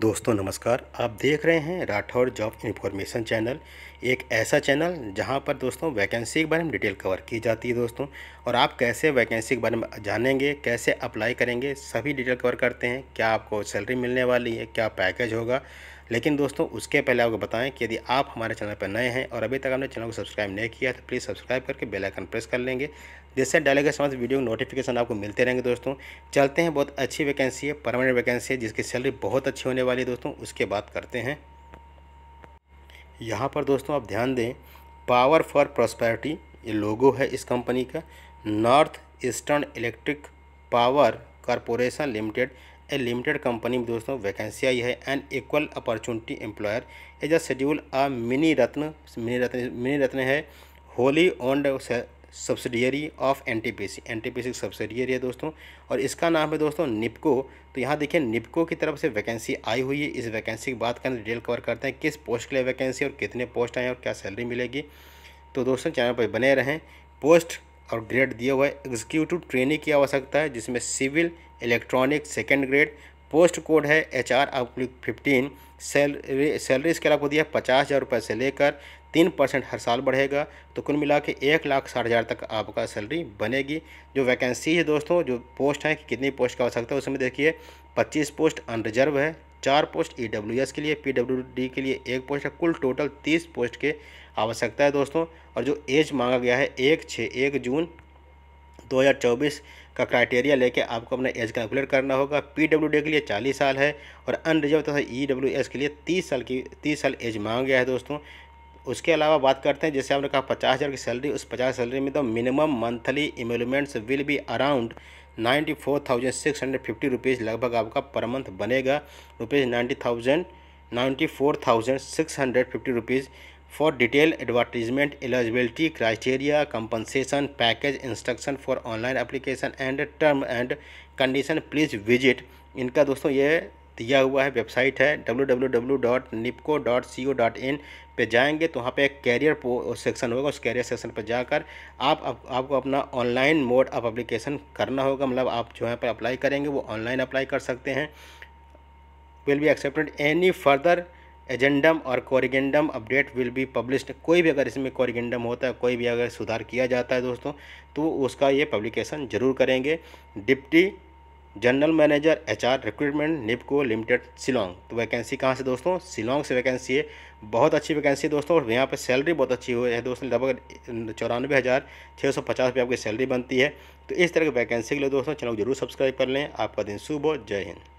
दोस्तों नमस्कार आप देख रहे हैं राठौर जॉब इन्फॉर्मेशन चैनल एक ऐसा चैनल जहां पर दोस्तों वैकेंसी के बारे में डिटेल कवर की जाती है दोस्तों और आप कैसे वैकेंसी के बारे में जानेंगे कैसे अप्लाई करेंगे सभी डिटेल कवर करते हैं क्या आपको सैलरी मिलने वाली है क्या पैकेज होगा लेकिन दोस्तों उसके पहले आपको बताएं कि यदि आप हमारे चैनल पर नए हैं और अभी तक आपने चैनल को सब्सक्राइब नहीं किया तो प्लीज़ सब्सक्राइब करके बेल आइकन प्रेस कर लेंगे जिससे डाले गए समस्त वीडियो के नोटिफिकेशन आपको मिलते रहेंगे दोस्तों चलते हैं बहुत अच्छी वैकेंसी है परमानेंट वैकेंसी है जिसकी सैलरी बहुत अच्छी होने वाली है दोस्तों उसके बात करते हैं यहाँ पर दोस्तों आप ध्यान दें पावर फॉर प्रॉस्पैरिटी ये लोगो है इस कंपनी का North Eastern Electric Power Corporation Limited a limited company में दोस्तों वैकेंसी आई है and equal opportunity employer as a schedule A mini Ratna mini Ratna mini Ratna है wholly owned subsidiary of N T P C N T P C subsidiary है दोस्तों और इसका नाम है दोस्तों निपको तो यहाँ देखिए निपको की तरफ से वैकेंसी आई हुई है इस वैकेंसी की बात करें डिटेल कवर करते हैं किस पोस्ट के लिए वैकेंसी और कितने पोस्ट आए और क्या सैलरी मिलेगी तो दोस्तों चैनल पर बने रहें पोस्ट और ग्रेड दिया हुआ है एग्जीक्यूटिव ट्रेनिंग की आवश्यकता है जिसमें civil electronic second grade post code है एच आर अपलिक फिफ्टीन सैलरी सैलरी इसके अलावा दिया है पचास हज़ार रुपये से लेकर तीन परसेंट हर साल बढ़ेगा तो कुल मिला के एक लाख साठ हज़ार तक आपका सैलरी बनेगी जो वैकेंसी है दोस्तों जो पोस्ट हैं कि कितनी पोस्ट का आवश्यकता है उसमें देखिए पच्चीस पोस्ट अनरिजर्व है चार पोस्ट ई के लिए पी के लिए एक पोस्ट है कुल टोटल तीस पोस्ट के आवश्यकता है दोस्तों और जो एज मांगा गया है एक छः एक जून 2024 का क्राइटेरिया लेके आपको अपना एज कैलकुलेट करना होगा पी के लिए 40 साल है और अनरिजर्व तथा ई e के लिए 30 साल की 30 साल एज मांगा गया है दोस्तों उसके अलावा बात करते हैं जैसे आपने कहा पचास हज़ार की सैलरी उस पचास सैलरी में तो minimum monthly emoluments will be around ninety four thousand six hundred fifty rupees लगभग आपका पर मंथ बनेगा rupees ninety thousand ninety four thousand six hundred fifty rupees for detail advertisement eligibility criteria compensation package instruction for online application and term and condition please visit इनका दोस्तों ये दिया हुआ है वेबसाइट है www.nipco.co.in पे जाएंगे तो वहाँ पे एक कैरियर सेक्शन होगा उस कैरियर सेक्शन पर जाकर आप, आपको अपना ऑनलाइन मोड ऑफ अप्लीकेशन करना होगा मतलब आप जो है पर अप्लाई करेंगे वो ऑनलाइन अप्लाई कर सकते हैं will be accepted any further addendum और corrigendum update will be publish कोई भी अगर इसमें कॉरिगेंडम होता है कोई भी अगर सुधार किया जाता है दोस्तों तो उसका ये पब्लिकेशन ज़रूर करेंगे deputy general manager HR recruitment NEEPCO limited Shillong तो वैकेंसी कहाँ से दोस्तों सिलोंग से वैकेंसी है बहुत अच्छी वैकेंसी है दोस्तों और यहाँ पर सैलरी बहुत अच्छी हुई है दोस्तों लगभग चौरानवे हज़ार छः सौ पचास रुपये आपकी सैलरी बनती है तो इस तरह की वैकेंसी के लिए दोस्तों चैनल को जरूर सब्सक्राइब कर लें आपका दिन शुभ हो जय हिंद